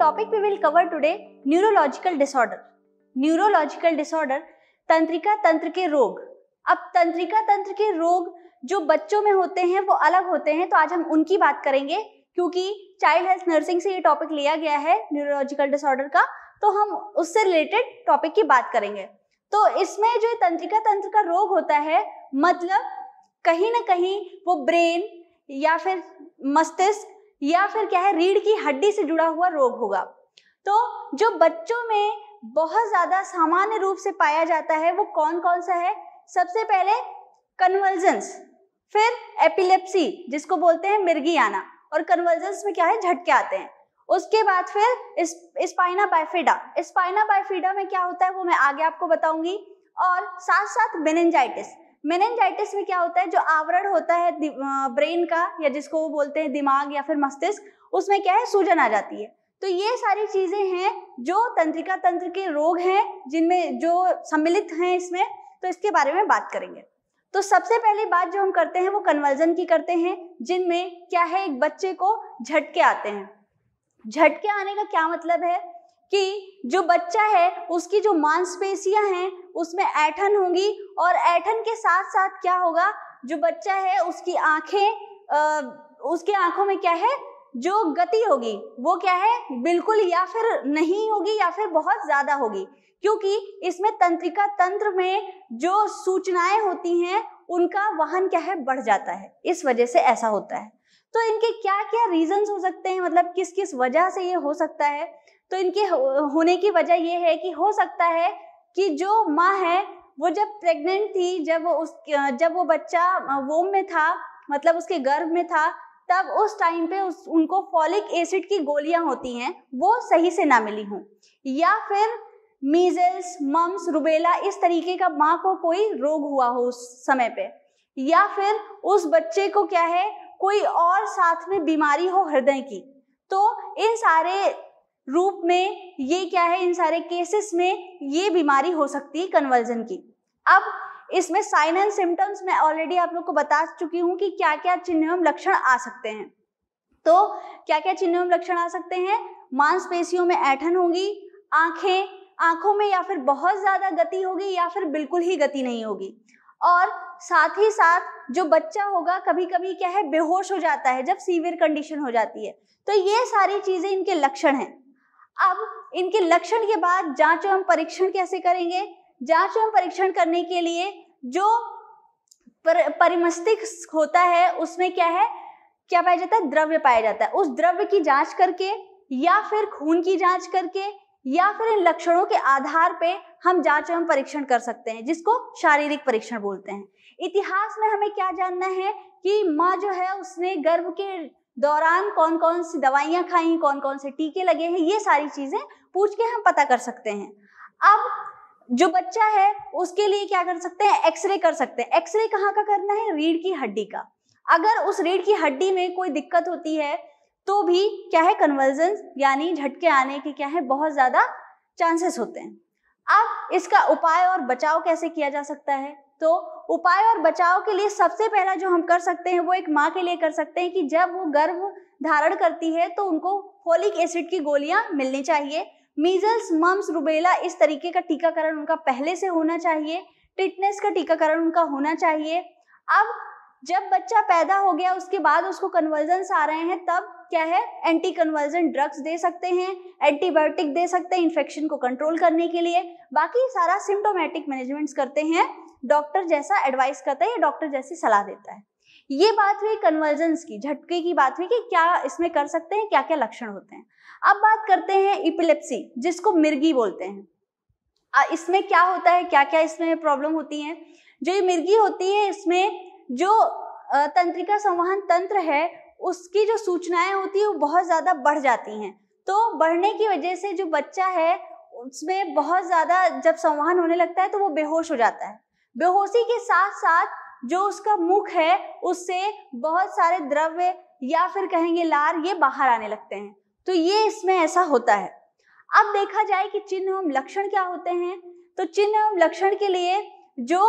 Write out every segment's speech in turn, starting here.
topic we will cover today neurological disorder neurological disorder तंत्रिका तंत्र के रोग अब तंत्रिका तंत्र के रोग जो बच्चों में होते हैं वो अलग होते हैं तो आज हम उनकी बात करेंगे क्योंकि चाइल्ड हेल्थ नर्सिंग से ये टॉपिक लिया गया है न्यूरोलॉजिकल डिसऑर्डर का तो हम उससे रिलेटेड टॉपिक की बात करेंगे तो इसमें जो तंत्रिका तंत्र का रोग होता है मतलब कहीं ना कहीं वो ब्रेन या फिर मस्तिष्क या फिर क्या है रीढ़ की हड्डी से जुड़ा हुआ रोग होगा तो जो बच्चों में बहुत ज्यादा सामान्य रूप से पाया जाता है वो कौन कौन सा है सबसे पहले कन्वर्जेंस फिर एपिलेप्सी जिसको बोलते हैं मिर्गी आना और कन्वर्जेंस में क्या है झटके आते हैं उसके बाद फिर स्पाइना बाइफिडा स्पाइना बाइफिडा में क्या होता है वो मैं आगे आपको बताऊंगी और साथ साथ बेनेंजाइटिस मेनेंजाइटिस में क्या होता है जो आवरण होता है ब्रेन का या जिसको वो बोलते हैं दिमाग या फिर मस्तिष्क उसमें क्या है सूजन आ जाती है तो ये सारी चीजें हैं जो तंत्रिका तंत्र के रोग हैं जिनमें जो सम्मिलित हैं इसमें तो इसके बारे में बात करेंगे तो सबसे पहली बात जो हम करते हैं वो कन्वर्जन की करते हैं जिनमें क्या है एक बच्चे को झटके आते हैं झटके आने का क्या मतलब है कि जो बच्चा है उसकी जो मांसपेशियां हैं उसमें ऐठन होंगी और ऐठन के साथ साथ क्या होगा जो बच्चा है उसकी आंखें उसके आंखों में क्या है जो गति होगी वो क्या है बिल्कुल या फिर नहीं होगी या फिर बहुत ज्यादा होगी क्योंकि इसमें तंत्रिका तंत्र में जो सूचनाएं होती हैं उनका वाहन क्या है बढ़ जाता है इस वजह से ऐसा होता है तो इनके क्या क्या रीजंस हो सकते हैं मतलब किस किस वजह से ये हो सकता है तो इनके होने की वजह यह है कि हो सकता है कि जो माँ है वो जब प्रेग्नेंट थी जब वो उस जब वो बच्चा वोम में था मतलब उसके गर्भ में था तब उस टाइम पे उस उनको फॉलिक एसिड की गोलियां होती हैं वो सही से ना मिली हूँ या फिर मीजल्स मम्स रुबेला इस तरीके का माँ को कोई रोग हुआ हो उस समय पे या फिर उस बच्चे को क्या है कोई और साथ में बीमारी हो हृदय की तो इन सारे रूप में ये क्या है इन सारे केसेस में ये बीमारी हो सकती है कन्वर्जन की अब इसमें साइन एंड सिम्टम्स मैं ऑलरेडी आप लोग को बता चुकी हूँ कि क्या क्या चिन्ह एवं लक्षण आ सकते हैं तो क्या क्या चिन्ह एवं लक्षण आ सकते हैं मांसपेशियों में ऐठन होगी आंखें आंखों में या फिर बहुत ज्यादा गति होगी या फिर बिल्कुल ही गति नहीं होगी और साथ ही साथ जो बच्चा होगा कभी कभी क्या है बेहोश हो जाता है जब सीवियर कंडीशन हो जाती है तो ये सारी चीजें इनके लक्षण हैं अब इनके लक्षण के बाद जांच एवं परीक्षण कैसे करेंगे जांच एवं परीक्षण करने के लिए जो पर, परिमस्तिक होता है उसमें क्या है क्या पाया जाता है द्रव्य पाया जाता है उस द्रव्य की जांच करके या फिर खून की जांच करके या फिर इन लक्षणों के आधार पे हम जांच एवं परीक्षण कर सकते हैं जिसको शारीरिक परीक्षण बोलते हैं इतिहास में हमें क्या जानना है कि माँ जो है उसने गर्भ के दौरान कौन कौन सी दवाइयाँ खाई कौन कौन से टीके लगे हैं ये सारी चीज़ें पूछ के हम पता कर सकते हैं अब जो बच्चा है उसके लिए क्या कर सकते हैं एक्सरे कर सकते हैं एक्सरे कहाँ का करना है रीढ़ की हड्डी का अगर उस रीढ़ की हड्डी में कोई दिक्कत होती है तो भी क्या है कन्वर्जन यानी झटके आने के क्या है बहुत ज़्यादा चांसेस होते हैं अब इसका उपाय और बचाव कैसे किया जा सकता है तो उपाय और बचाव के लिए सबसे पहला जो हम कर सकते हैं वो एक माँ के लिए कर सकते हैं कि जब वो गर्भ धारण करती है तो उनको फोलिक एसिड की गोलियां मिलनी चाहिए मीजल्स मम्स रुबेला इस तरीके का टीकाकरण उनका पहले से होना चाहिए टिटनेस का टीकाकरण उनका होना चाहिए अब जब बच्चा पैदा हो गया उसके बाद उसको कन्वर्जन आ रहे हैं तब क्या है एंटी कन्वर्जन ड्रग्स दे सकते हैं एंटीबायोटिक दे सकते हैं इन्फेक्शन को कंट्रोल करने के लिए बाकी सारा सिम्टोमेटिक मैनेजमेंट्स करते हैं डॉक्टर जैसा एडवाइस करता है या डॉक्टर जैसी सलाह देता है ये बात हुई कन्वर्जेंस की झटके की बात हुई कि क्या इसमें कर सकते हैं क्या क्या लक्षण होते हैं अब बात करते हैं इपिलेप्सी जिसको मिर्गी बोलते हैं इसमें क्या होता है क्या क्या इसमें प्रॉब्लम होती है जो ये मिर्गी होती है इसमें जो तंत्रिका संवहन तंत्र है उसकी जो सूचनाएं होती है वो बहुत ज़्यादा बढ़ जाती हैं तो बढ़ने की वजह से जो बच्चा है उसमें बहुत ज़्यादा जब संवहन होने लगता है तो वो बेहोश हो जाता है बेहोशी के साथ साथ जो उसका मुख है उससे बहुत सारे द्रव्य या फिर कहेंगे लार ये बाहर आने लगते हैं तो ये इसमें ऐसा होता है अब देखा जाए कि चिन्ह एवं लक्षण क्या होते हैं तो चिन्ह एवं लक्षण के लिए जो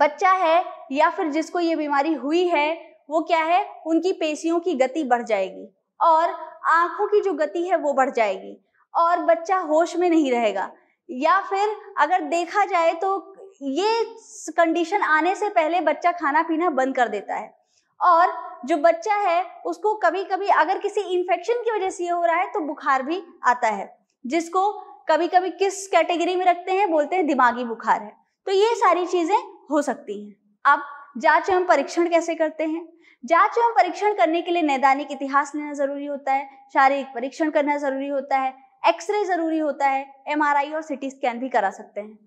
बच्चा है या फिर जिसको ये बीमारी हुई है वो क्या है उनकी पेशियों की गति बढ़ जाएगी और आंखों की जो गति है वो बढ़ जाएगी और बच्चा होश में नहीं रहेगा या फिर अगर देखा जाए तो ये कंडीशन आने से पहले बच्चा खाना पीना बंद कर देता है और जो बच्चा है उसको कभी कभी अगर किसी इन्फेक्शन की वजह से ये हो रहा है तो बुखार भी आता है जिसको कभी कभी किस कैटेगरी में रखते हैं बोलते हैं दिमागी बुखार है तो ये सारी चीज़ें हो सकती हैं अब जांच एवं परीक्षण कैसे करते हैं जांच एवं परीक्षण करने के लिए नैदानिक इतिहास लेना जरूरी होता है शारीरिक परीक्षण करना जरूरी होता है एक्सरे जरूरी होता है एम और सिटी स्कैन भी करा सकते हैं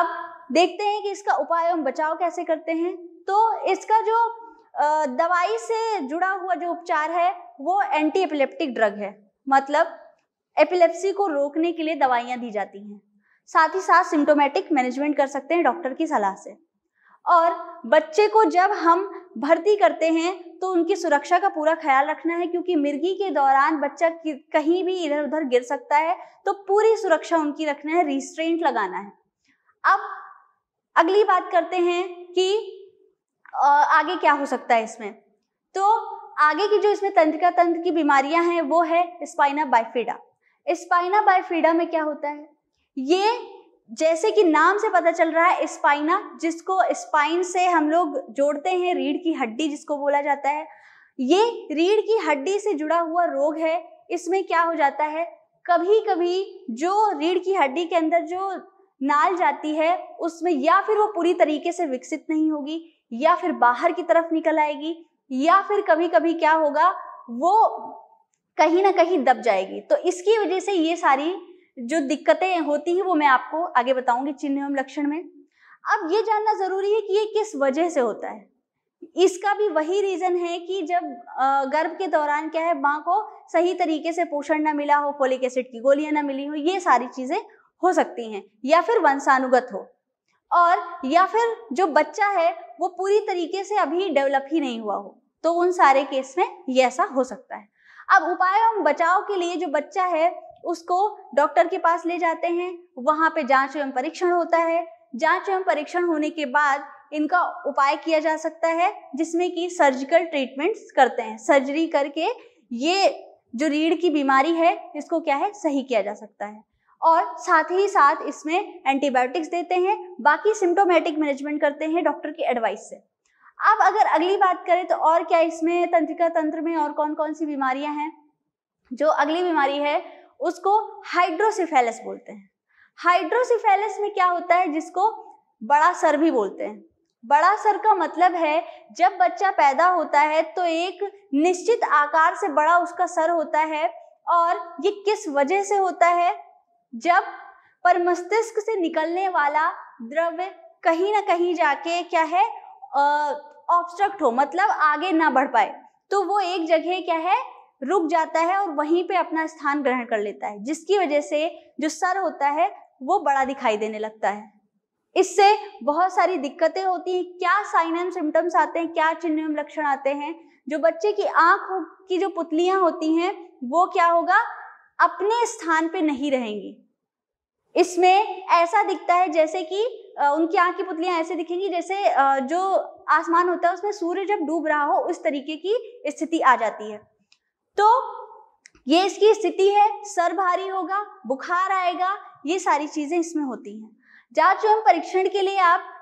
अब देखते हैं कि इसका उपाय एवं बचाव कैसे करते हैं तो इसका जो दवाई से जुड़ा हुआ जो उपचार है वो एंटी एपिलेप्टिक ड्रग है मतलब एपिलेप्सी को रोकने के लिए दवाइयाँ दी जाती हैं साथ ही साथ सिम्टोमेटिक मैनेजमेंट कर सकते हैं डॉक्टर की सलाह से और बच्चे को जब हम भर्ती करते हैं तो उनकी सुरक्षा का पूरा ख्याल रखना है क्योंकि मिर्गी के दौरान बच्चा कहीं भी इधर उधर गिर सकता है तो पूरी सुरक्षा उनकी रखना है रिस्ट्रेंट लगाना है अब अगली बात करते हैं कि आगे क्या हो सकता है इसमें तो आगे की जो इसमें तंत्रिका तंत्र की बीमारियां हैं वो है स्पाइना बाइफिडा स्पाइना बाइफिडा में क्या होता है ये जैसे कि नाम से पता चल रहा है स्पाइना जिसको स्पाइन से हम लोग जोड़ते हैं रीढ़ की हड्डी जिसको बोला जाता है ये रीढ़ की हड्डी से जुड़ा हुआ रोग है इसमें क्या हो जाता है कभी कभी जो रीढ़ की हड्डी के अंदर जो नाल जाती है उसमें या फिर वो पूरी तरीके से विकसित नहीं होगी या फिर बाहर की तरफ निकल आएगी या फिर कभी कभी क्या होगा वो कहीं ना कहीं दब जाएगी तो इसकी वजह से ये सारी जो दिक्कतें होती हैं वो मैं आपको आगे बताऊंगी चिन्ह एवं लक्षण में अब ये जानना जरूरी है कि ये किस वजह से होता है इसका भी वही रीजन है कि जब गर्भ के दौरान क्या है माँ को सही तरीके से पोषण ना मिला हो फोलिक एसिड की गोलियां ना मिली हो ये सारी चीजें हो सकती हैं या फिर वंशानुगत हो और या फिर जो बच्चा है वो पूरी तरीके से अभी डेवलप ही नहीं हुआ हो तो उन सारे केस में ये ऐसा हो सकता है अब उपाय एवं बचाव के लिए जो बच्चा है उसको डॉक्टर के पास ले जाते हैं वहां पे जांच एवं परीक्षण होता है जांच एवं परीक्षण होने के बाद इनका उपाय किया जा सकता है जिसमें कि सर्जिकल ट्रीटमेंट्स करते हैं सर्जरी करके ये जो रीढ़ की बीमारी है इसको क्या है सही किया जा सकता है और साथ ही साथ इसमें एंटीबायोटिक्स देते हैं बाकी सिम्टोमेटिक मैनेजमेंट करते हैं डॉक्टर की एडवाइस से अब अगर अगली बात करें तो और क्या इसमें तंत्रिका तंत्र में और कौन कौन सी बीमारियां हैं जो अगली बीमारी है उसको हाइड्रोसिफेलस बोलते हैं हाइड्रोसिफेलस में क्या होता है जिसको बड़ा सर भी बोलते हैं बड़ा सर का मतलब है जब बच्चा पैदा होता है तो एक निश्चित आकार से बड़ा उसका सर होता है और ये किस वजह से होता है जब पर मस्तिष्क से निकलने वाला द्रव्य कहीं ना कहीं जाके क्या है ऑब्स्ट्रक्ट हो मतलब आगे ना बढ़ पाए तो वो एक जगह क्या है रुक जाता है और वहीं पे अपना स्थान ग्रहण कर लेता है जिसकी वजह से जो सर होता है वो बड़ा दिखाई देने लगता है इससे बहुत सारी दिक्कतें होती हैं क्या साइन एंड सिम्टम्स आते हैं क्या चिन्ह एवं लक्षण आते हैं जो बच्चे की आंख की जो पुतलियां होती हैं वो क्या होगा अपने स्थान पे नहीं रहेंगी इसमें ऐसा दिखता है जैसे कि उनकी आंख की पुतलियां ऐसे दिखेंगी जैसे जो आसमान होता है उसमें सूर्य जब डूब रहा हो उस तरीके की स्थिति आ जाती है तो ये इसकी स्थिति है सर भारी होगा बुखार आएगा ये सारी चीजें इसमें होती हैं जांच एवं परीक्षण के लिए आप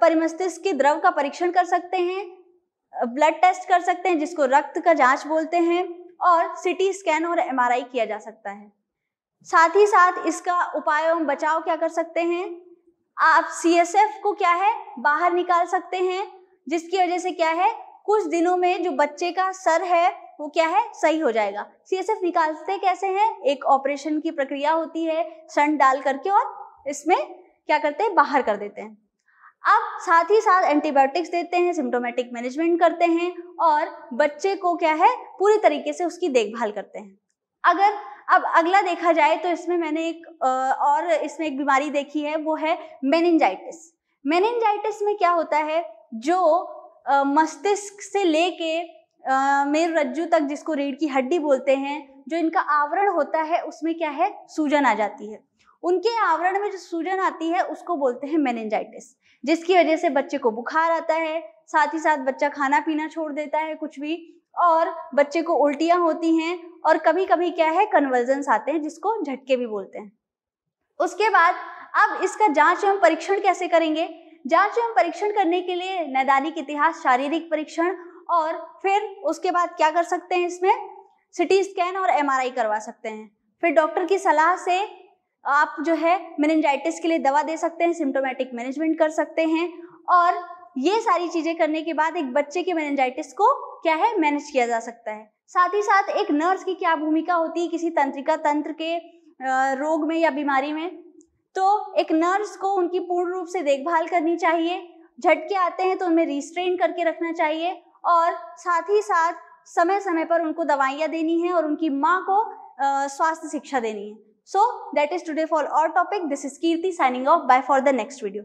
परिमस्तिष्क के द्रव का परीक्षण कर सकते हैं ब्लड टेस्ट कर सकते हैं जिसको रक्त का जांच बोलते हैं और सिटी स्कैन और एमआरआई किया जा सकता है साथ ही साथ इसका उपाय एवं बचाव क्या कर सकते हैं आप एफ को क्या है बाहर निकाल सकते हैं जिसकी वजह से क्या है कुछ दिनों में जो बच्चे का सर है वो क्या है सही हो जाएगा सीएसएफ निकालते कैसे हैं एक ऑपरेशन की प्रक्रिया होती है सन डाल करके और इसमें क्या करते हैं बाहर कर देते हैं अब साथ ही साथ एंटीबायोटिक्स देते हैं सिम्टोमेटिक मैनेजमेंट करते हैं और बच्चे को क्या है पूरी तरीके से उसकी देखभाल करते हैं अगर अब अगला देखा जाए तो इसमें मैंने एक और इसमें एक बीमारी देखी है वो है मेनिनजाइटिस मेनिनजाइटिस में क्या होता है जो मस्तिष्क से लेके मेर रज्जू तक जिसको रीढ़ की हड्डी बोलते हैं जो इनका आवरण होता है उसमें क्या है सूजन आ जाती है उनके आवरण में जो सूजन आती है उसको बोलते हैं मेनेंजाइटिस जिसकी वजह से बच्चे को बुखार आता है साथ ही साथ बच्चा खाना पीना छोड़ देता है कुछ भी और बच्चे को उल्टियाँ होती हैं और कभी कभी क्या है कन्वर्जेंस आते हैं जिसको झटके भी बोलते हैं उसके बाद अब इसका जांच एवं परीक्षण कैसे करेंगे जांच एवं परीक्षण करने के लिए नैदानिक इतिहास शारीरिक परीक्षण और फिर उसके बाद क्या कर सकते हैं इसमें सिटी स्कैन और एमआरआई करवा सकते हैं फिर डॉक्टर की सलाह से आप जो है मेनेंजाइटिस के लिए दवा दे सकते हैं सिम्टोमेटिक मैनेजमेंट कर सकते हैं और ये सारी चीज़ें करने के बाद एक बच्चे के मेनेंजाइटिस को क्या है मैनेज किया जा सकता है साथ ही साथ एक नर्स की क्या भूमिका होती है किसी तंत्रिका तंत्र के रोग में या बीमारी में तो एक नर्स को उनकी पूर्ण रूप से देखभाल करनी चाहिए झटके आते हैं तो उनमें रिस्ट्रेन करके रखना चाहिए और साथ ही साथ समय समय पर उनको दवाइयाँ देनी है और उनकी माँ को स्वास्थ्य शिक्षा देनी है so that is today for all topic this is Kirti signing off bye for the next video